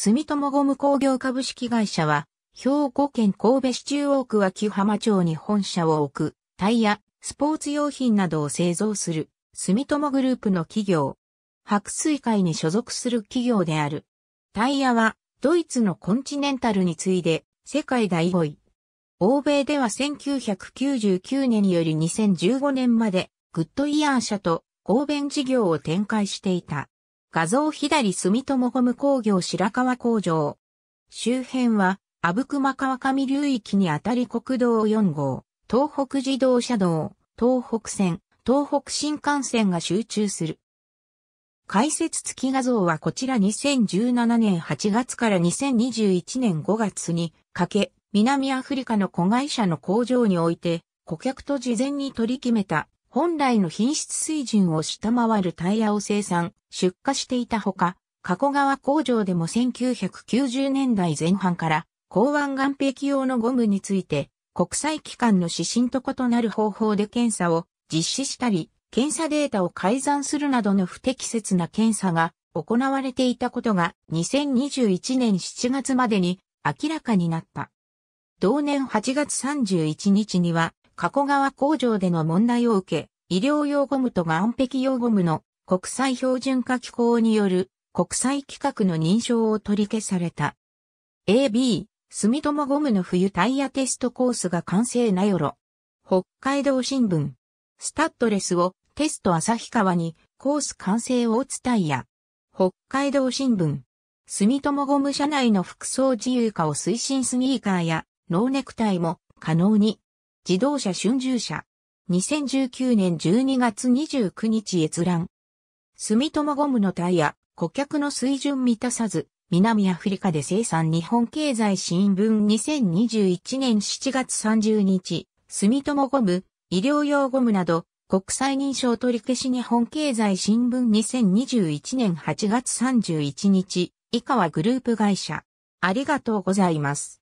住友ゴム工業株式会社は、兵庫県神戸市中央区脇浜町に本社を置く、タイヤ、スポーツ用品などを製造する、住友グループの企業。白水会に所属する企業である。タイヤは、ドイツのコンチネンタルに次いで、世界第5位。欧米では1999年より2015年まで、グッドイヤー社と合弁事業を展開していた。画像左住友ゴム工業白川工場。周辺は、阿武隈川上流域にあたり国道4号、東北自動車道、東北線、東北新幹線が集中する。解説付き画像はこちら2017年8月から2021年5月にかけ、南アフリカの子会社の工場において、顧客と事前に取り決めた本来の品質水準を下回るタイヤを生産、出荷していたほか、加古川工場でも1990年代前半から港湾岸壁用のゴムについて国際機関の指針と異なる方法で検査を実施したり、検査データを改ざんするなどの不適切な検査が行われていたことが2021年7月までに明らかになった。同年8月31日には加古川工場での問題を受け、医療用ゴムと岸壁用ゴムの国際標準化機構による国際規格の認証を取り消された。AB、住友ゴムの冬タイヤテストコースが完成なよろ。北海道新聞。スタッドレスをテスト旭川にコース完成を打つタイヤ。北海道新聞。住友ゴム社内の服装自由化を推進スニーカーやノーネクタイも可能に。自動車春秋社。2019年12月29日閲覧。住友ゴムのタイヤ、顧客の水準満たさず、南アフリカで生産日本経済新聞2021年7月30日、住友ゴム、医療用ゴムなど、国際認証取り消し日本経済新聞2021年8月31日、以下はグループ会社。ありがとうございます。